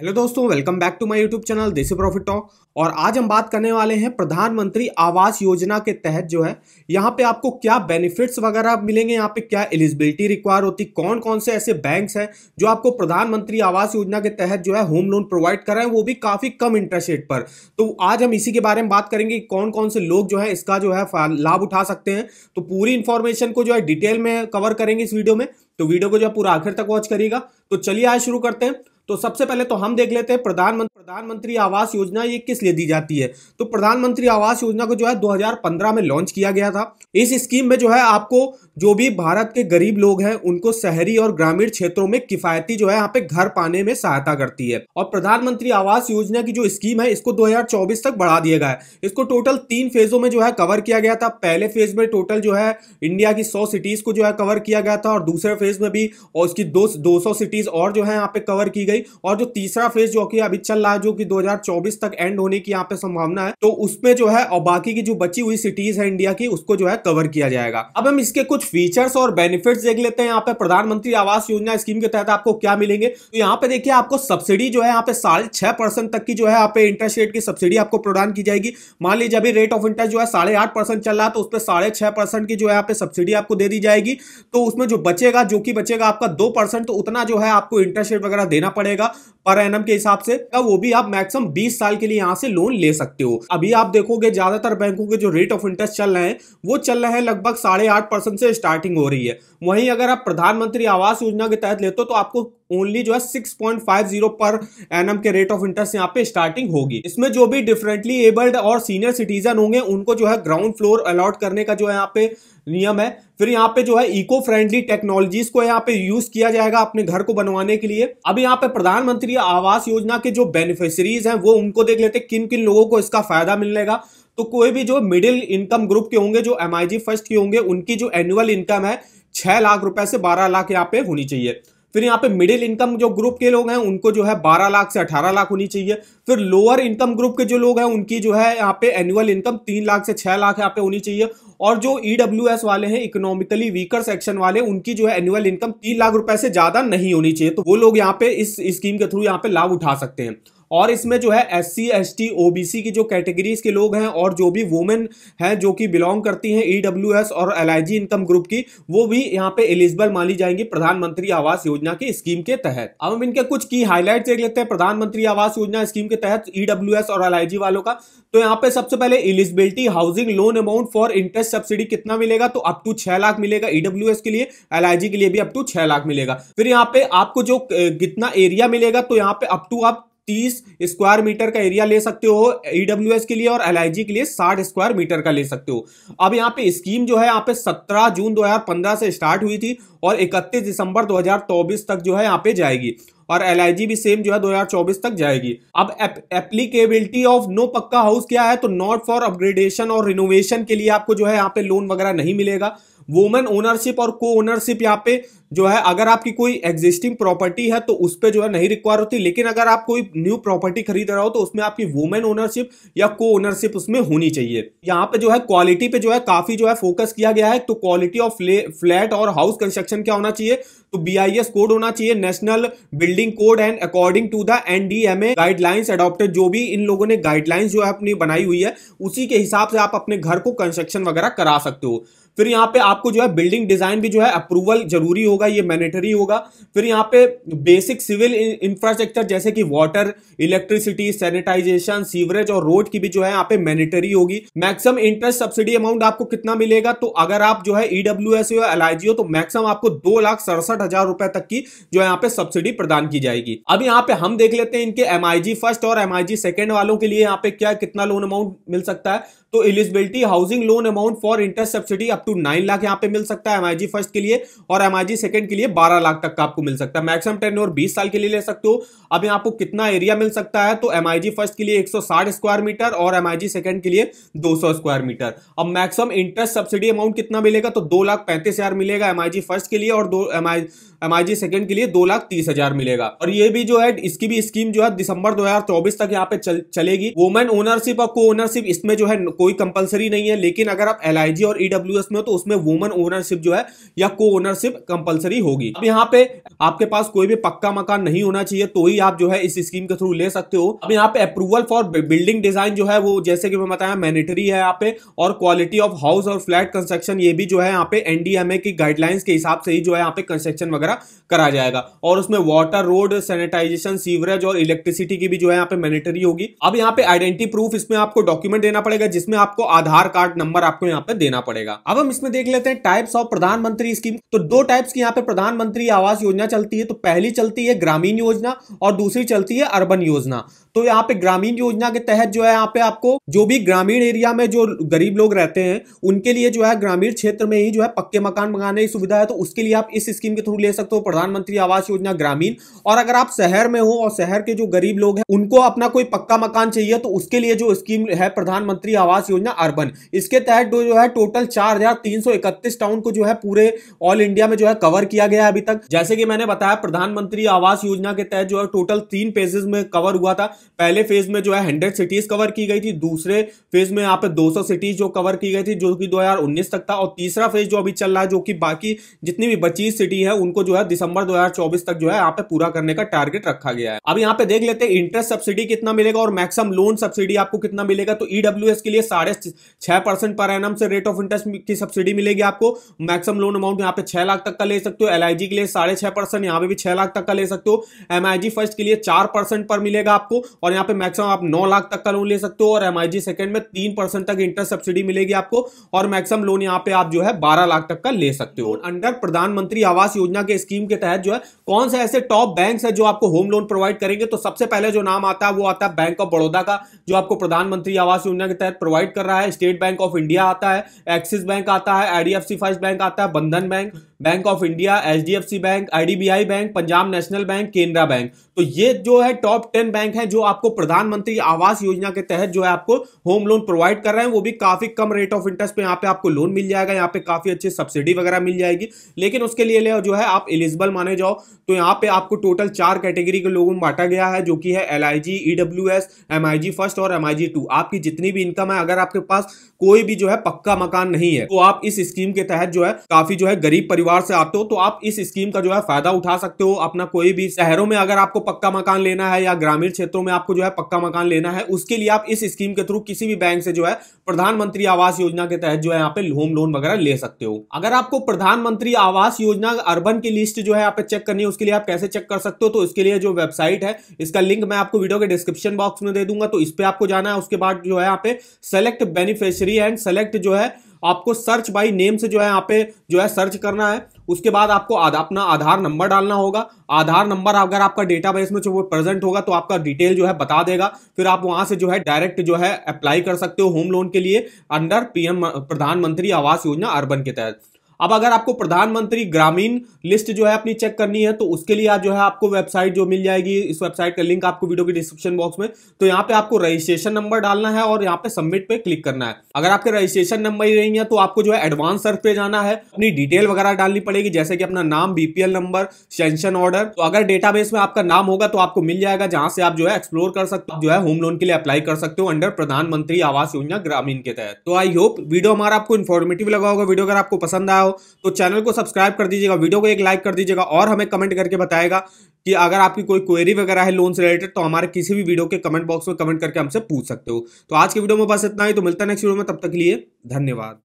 hello दोस्तों welcome back to my YouTube channel Desi profit talk और आज हम बात करने वाले हैं प्रधानमंत्री आवास योजना के तहत जो है यहाँ पे आपको क्या बेनिफिट्स वगैरह मिलेंगे यहाँ पे क्या एलिजिबिलिटी रिक्वायर होती कौन कौन से ऐसे बैंक्स हैं जो आपको प्रधानमंत्री आवास योजना के तहत जो है होम लोन प्रोवाइड हैं वो भी काफ़ी कम इंटरेस्ट रेट पर तो आज हम इसी के बारे में बात करेंगे कौन कौन से लोग जो है इसका जो है लाभ उठा सकते हैं तो पूरी इन्फॉर्मेशन को जो है डिटेल में कवर करेंगे इस वीडियो में तो वीडियो को जो है पूरा आखिर तक वॉच करिएगा तो चलिए आज शुरू करते हैं तो सबसे पहले तो हम देख लेते हैं प्रधानमंत्री प्रधानमंत्री आवास योजना ये किस लिए दी जाती है तो प्रधानमंत्री आवास योजना को जो है 2015 में लॉन्च किया गया था इस स्कीम में जो है आपको जो भी भारत के गरीब लोग हैं उनको शहरी और ग्रामीण क्षेत्रों में किफायती जो है यहाँ पे घर पाने में सहायता करती है और प्रधानमंत्री आवास योजना की जो स्कीम है इसको 2024 तक बढ़ा दिया गया है इसको टोटल तीन फेजों में जो है कवर किया गया था पहले फेज में टोटल जो है इंडिया की सौ सिटीज को जो है कवर किया गया था और दूसरे फेज में भी और उसकी दो सौ सिटीज और जो है यहाँ पे कवर की गई और जो तीसरा फेज जो कि अभी चल रहा है जो कि 2024 तक एंड होने की यहाँ पे संभावना है तो उसमें जो है और बाकी की जो बची हुई सिटीज है इंडिया की उसको जो है कवर किया जाएगा अब हम इसके कुछ फीचर्स और बेनिफिट देख लेते हैं यहाँ पे प्रधानमंत्री आवास योजना स्कीम के तहत आपको क्या मिलेंगे तो यहाँ पे देखिए आपको सब्सिडी जो है यहाँ पे साढ़े तक की जो है यहाँ पे इंटरेस्ट रेट की सब्सिडी आपको प्रदान की जाएगी मान लीजिए अभी रेट ऑफ इंटरेस्ट जो है साढ़े चल रहा है तो उस पर साढ़े की जो है यहाँ पे सब्सिडी आपको दे दी जाएगी तो उसमें जो बचेगा जो कि बचेगा आपका दो परसेंट तो उतना जो है आपको इंटरेस्ट रेट वगैरह देना पड़ेगा पड़ेगा पर एन के हिसाब से वो भी आप मैक्सिमम 20 साल के लिए यहाँ से लोन ले सकते हो अभी आप देखोगे ज्यादातर बैंकों के जो रेट ऑफ इंटरेस्ट चल रहे हैं वो चल रहे हैं लगभग साढ़े आठ परसेंट से स्टार्टिंग हो रही है वहीं अगर आप प्रधानमंत्री आवास योजना के तहत लेते हो तो आपको ओनली जो है six point five zero per annum के रेट ऑफ इंटरेस्ट यहाँ पे स्टार्टिंग होगी इसमें जो भी डिफरेंटली एबल्ड और सीनियर सिटीजन होंगे उनको जो है ग्राउंड फ्लोर अलॉट करने का जो है यहाँ पे नियम है फिर यहाँ पे जो है इको फ्रेंडली टेक्नोलॉजीज को यहाँ पे यूज किया जाएगा अपने घर को बनवाने के लिए अब यहाँ पे प्रधानमंत्री आवास योजना के जो बेनिफिशरीज हैं वो उनको देख लेते किन किन लोगों को इसका फायदा मिलेगा तो कोई भी जो मिडिल इनकम ग्रुप के होंगे जो एम फर्स्ट के होंगे उनकी जो एनुअल इनकम है छह लाख रुपए से बारह लाख यहाँ पे होनी चाहिए फिर यहाँ पे मिडिल इनकम जो ग्रुप के लोग हैं उनको जो है बारह लाख से अठारह लाख होनी चाहिए फिर लोअर इनकम ग्रुप के जो लोग हैं उनकी जो है यहाँ पे एनुअल इनकम तीन लाख से छह लाख यहाँ पे होनी चाहिए और जो ईडब्ल्यू e वाले हैं इकोनॉमिकली वीकर सेक्शन वाले उनकी जो है एनुअल इनकम तीन लाख रुपए से ज्यादा नहीं होनी चाहिए तो वो लोग यहाँ पे इस स्कीम के थ्रू यहाँ पे लाभ उठा सकते हैं और इसमें जो है S C S T O B C की जो कैटेगरीज के लोग हैं और जो भी वुमेन हैं जो कि बिलोंग करती हैं ई डब्ल्यू एस और L I G income group की वो भी यहाँ पे एलिजिबल मानी जाएंगी प्रधानमंत्री आवास योजना की स्कीम के तहत अब हम इनके कुछ की हाईलाइट देख लेते हैं प्रधानमंत्री आवास योजना स्कीम के तहत ई डब्ल्यू एस और एल आई जी वालों का तो यहाँ पे सबसे पहले eligibility housing loan amount for interest subsidy कितना मिलेगा तो अप टू छह लाख मिलेगा ईडब्ल्यू e के लिए एल आई जी के लिए भी अप टू छह लाख मिलेगा फिर यहाँ पे आपको जो कितना एरिया मिलेगा तो यहाँ पे अप टू आप तीस स्क्वायर मीटर का एरिया ले सकते हो ईडब्ल्यू e के लिए और एल के लिए साठ स्क्वायर मीटर का ले सकते हो अब यहाँ पे स्कीम जो है यहाँ पे सत्रह जून 2015 से स्टार्ट हुई थी और इकतीस दिसंबर 2024 तक जो है यहाँ पे जाएगी और एल भी सेम जो है 2024 तक जाएगी अब applicability of no pucca house क्या है तो नॉट फॉर अपग्रेडेशन और रिनोवेशन के लिए आपको जो है यहाँ पे लोन वगैरह नहीं मिलेगा वुमेन ओनरशिप और को ओनरशिप यहाँ पे जो है अगर आपकी कोई एग्जिस्टिंग प्रॉपर्टी है तो उस पर जो है नहीं रिक्वायर होती लेकिन अगर आप कोई न्यू प्रॉपर्टी खरीद रहे हो तो उसमें आपकी वोमेन ओनरशिप या को ओनरशिप उसमें होनी चाहिए यहाँ पे जो है क्वालिटी पे जो है काफी जो है फोकस किया गया है तो क्वालिटी ऑफ फ्लैट और हाउस कंस्ट्रक्शन क्या होना चाहिए तो बी कोड होना चाहिए national building code and according to the NDMA guidelines adopted जो भी इन लोगों ने गाइडलाइंस जो है अपनी बनाई हुई है उसी के हिसाब से आप अपने घर को कंस्ट्रक्शन वगैरह करा सकते हो फिर यहाँ पे आपको जो है बिल्डिंग डिजाइन भी जो है अप्रूवल जरूरी होगा ये मैनेटरी होगा फिर यहाँ पे बेसिक सिविल इंफ्रास्ट्रक्चर जैसे कि वाटर इलेक्ट्रिसिटी सैनिटाइजेशन सीवरेज और रोड की भी जो है यहाँ पे मैनेटरी होगी मैक्सिमम इंटरेस्ट सब्सिडी अमाउंट आपको कितना मिलेगा तो अगर आप जो है ईडब्ल्यू एस एल एल तो मैक्सिमम आपको दो लाख सड़सठ हजार रुपए तक की जो यहाँ पे सब्सिडी प्रदान की जाएगी अब यहाँ पे हम देख लेते हैं इनके एम फर्स्ट और एम आई वालों के लिए यहाँ पे क्या कितना लोन अमाउंट मिल सकता है तो eligibility housing loan amount for interest subsidy to nine lakh यहाँ पे मिल सकता है एमआईजी फर्स्ट के लिए और एमआईजी सेकंड के लिए बारह लाख तक का आपको मिल सकता है मैक्सिमम टेन और बीस साल के लिए ले सकते हो अब यहाँ आपको कितना एरिया मिल सकता है तो एम फर्स्ट के लिए एक स्क्वायर मीटर और एम आई के लिए दो स्क्वायर मीटर अब मैक्सिमम इंटरेस्ट सब्सिडी अमाउंट कितना मिलेगा तो दो लाख पैंतीस हजार मिलेगा एम फर्स्ट के लिए और दो एमआई एम आई सेकंड के लिए दो लाख तीस हजार मिलेगा और ये भी जो है इसकी भी स्कीम जो है दिसंबर 2024 तक यहाँ पे चल, चलेगी वुमेन ओनरशिप और को ओनरशिप इसमें जो है कोई कंपलसरी नहीं है लेकिन अगर आप एल और ईडब्ल्यू e में हो तो उसमें वुमेन ओनरशिप जो है या को ओनरशिप कंपलसरी होगी अब यहाँ पे आपके पास कोई भी पक्का मकान नहीं होना चाहिए तो ही आप जो है इस स्कीम के थ्रू ले सकते हो अब यहाँ पे अप्रूवल फॉर बिल्डिंग डिजाइन जो है वो जैसे कि मैं बताया मैनेटरी है यहाँ पे और क्वालिटी ऑफ हाउस और फ्लैट कंस्ट्रक्शन ये भी जो है यहाँ पे एनडीएमए की गाइडलाइंस के हिसाब से ही जो है यहाँ पे कंस्ट्रक्शन वगैरह वगैरह करा जाएगा और उसमें वाटर रोड सैनिटाइजेशन सीवरेज और इलेक्ट्रिसिटी की भी जो है यहाँ पे मैनेटरी होगी अब यहाँ पे आइडेंटिटी प्रूफ इसमें आपको डॉक्यूमेंट देना पड़ेगा जिसमें आपको आधार कार्ड नंबर आपको यहाँ पे देना पड़ेगा अब हम इसमें देख लेते हैं टाइप्स ऑफ प्रधानमंत्री स्कीम तो दो टाइप्स की यहाँ पे प्रधानमंत्री आवास योजना चलती है तो पहली चलती है ग्रामीण योजना और दूसरी चलती है अर्बन योजना तो यहाँ पे ग्रामीण योजना के तहत जो है यहाँ पे आपको जो भी ग्रामीण एरिया में जो गरीब लोग रहते हैं उनके लिए जो है ग्रामीण क्षेत्र में ही जो है पक्के मकान मंगाने की सुविधा है तो उसके लिए आप इस स्कीम के थ्रू ले सकते हो प्रधानमंत्री आवास योजना ग्रामीण और अगर आप शहर में हो और शहर के जो गरीब लोग हैं उनको अपना कोई पक्का मकान चाहिए तो उसके लिए जो स्कीम है प्रधानमंत्री आवास योजना अर्बन इसके तहत जो है टोटल चार टाउन को जो है पूरे ऑल इंडिया में जो है कवर किया गया अभी तक जैसे कि मैंने बताया प्रधानमंत्री आवास योजना के तहत जो है टोटल तीन पेजेस में कवर हुआ था पहले फेज में जो है हंड्रेड सिटीज कवर की गई थी दूसरे फेज में यहाँ पे सौ सिटीज जो कवर की गई थी जो कि उन्नीस तक था और तीसरा फेज जो अभी चल रहा है जो कि बाकी जितनी भी बची सिटी है उनको जो है दिसंबर दो तक जो है यहाँ पे पूरा करने का टारगेट रखा गया है अब यहाँ पे देख लेते हैं इंटरेस्ट सब्सिडी कितना मिलेगा और मैक्सिमम लोन सब्सिडी आपको कितना मिलेगा तो ईडब्ल्यू e के लिए साढ़े छह परसेंट पर एन से रेट ऑफ इंटरेस्ट की सब्सिडी मिलेगी आपको मैक्सिमम लोन अमाउंट यहाँ पे छह लाख तक का ले सकते हो एल के लिए साढ़े छह परसेंट यहाँ पे भी छह लाख तक का ले सकते हो एमआईजी फर्स्ट के लिए चार परसेंट पर मिलेगा आपको और यहाँ पे मैक्सिमम आप नौ लाख तक का लोन ले सकते हो और एम आई में तीन परसेंट तक इंटरेस्ट सब्सिडी मिलेगी आपको और मैक्सिमम लोन यहाँ पे आप जो है बारह लाख तक का ले सकते हो अंडर प्रधानमंत्री आवास योजना के स्कीम के तहत जो है कौन से ऐसे टॉप बैंक है जो आपको होम लोन प्रोवाइड करेंगे तो सबसे पहले जो नाम आता है वो आता है बैंक ऑफ बड़ौदा का जो आपको प्रधानमंत्री आवास योजना के तहत प्रोवाइड कर रहा है स्टेट बैंक ऑफ इंडिया आता है एक्सिस बैंक आता है आईडीएफसी फर्स्ट बैंक आता है Bandhan bank bank of India H bank IDBI bank Punjab national bank Canara bank तो ये जो है टॉप टेन बैंक है जो आपको प्रधानमंत्री आवास योजना के तहत जो है आपको होम लोन प्रोवाइड कर रहे हैं वो भी काफी कम रेट ऑफ इंटरेस्ट पे यहाँ पे आपको लोन मिल जाएगा यहाँ पे काफी अच्छी सब्सिडी वगैरह मिल जाएगी लेकिन उसके लिए ले जो है आप एलिजिबल माने जाओ तो यहाँ पे आपको टोटल चार कैटेगरी के लोगों में बांटा गया है जो कि है L I G E W S M I G first और एम आई जी टू आपकी जितनी भी इनकम है अगर आपके पास कोई भी जो है पक्का मकान नहीं है तो आप इस स्कीम के तहत जो है काफी जो है गरीब परिवार परिवार से आते हो तो आप इस स्कीम का जो है फायदा उठा सकते हो अपना कोई भी शहरों में अगर आपको पक्का मकान लेना है या ग्रामीण क्षेत्रों में आपको जो है पक्का मकान लेना है उसके लिए आप इस स्कीम के थ्रू किसी भी बैंक से जो है प्रधानमंत्री आवास योजना के तहत जो है यहाँ पे होम लोन वगैरह ले सकते हो अगर आपको प्रधानमंत्री आवास योजना अर्बन की लिस्ट जो है यहाँ पे चेक करनी है उसके लिए आप कैसे चेक कर सकते हो तो इसके लिए जो वेबसाइट है इसका लिंक मैं आपको वीडियो के डिस्क्रिप्शन बॉक्स में दे दूंगा तो इस पर आपको जाना है उसके बाद जो है यहाँ पे सेलेक्ट बेनिफिशरी एंड सेलेक्ट जो है आपको सर्च बाई नेम से जो है यहाँ पे जो है सर्च करना है उसके बाद आपको आधा, अपना आधार नंबर डालना होगा आधार नंबर अगर आपका डेटाबेस में जो प्रेजेंट होगा तो आपका डिटेल जो है बता देगा फिर आप वहां से जो है डायरेक्ट जो है अप्लाई कर सकते हो होम लोन के लिए अंडर पीएम प्रधानमंत्री आवास योजना अर्बन के तहत अब अगर आपको प्रधानमंत्री ग्रामीण लिस्ट जो है अपनी चेक करनी है तो उसके लिए जो है आपको वेबसाइट जो मिल जाएगी इस वेबसाइट का लिंक आपको वीडियो के डिस्क्रिप्शन बॉक्स में तो यहाँ पे आपको रजिस्ट्रेशन नंबर डालना है और यहाँ पे सबमिट पे क्लिक करना है अगर आपके रजिस्ट्रेशन नंबर ही नहीं है तो आपको जो है एडवांस सर्च पे जाना है अपनी डिटेल वगैरह डालनी पड़ेगी जैसे कि अपना नाम बीपीएल नंबर सेंशन ऑर्डर तो अगर डेटाबेस में आपका नाम होगा तो आपको मिल जाएगा जहां से आप जो है एक्सप्लोर कर सकते हो जो है होम लोन के लिए अप्लाई कर सकते हो अंडर प्रधानमंत्री आवास योजना ग्रामीण के तहत तो आई होप वीडियो हमारा आपको इन्फॉर्मेटिव लगा होगा वीडियो अगर आपको पसंद आया हो तो चैनल को सब्सक्राइब कर दीजिएगा वीडियो को एक लाइक कर दीजिएगा और हमें कमेंट करके बताएगा कि अगर आपकी कोई क्वेरी वगैरह है लोन से रिलेटेड तो हमारे किसी भी वीडियो के कमेंट बॉक्स में कमेंट करके हमसे पूछ सकते हो तो आज के वीडियो में बस इतना ही तो मिलता है नेक्स्ट वीडियो में तब तक के लिए धन्यवाद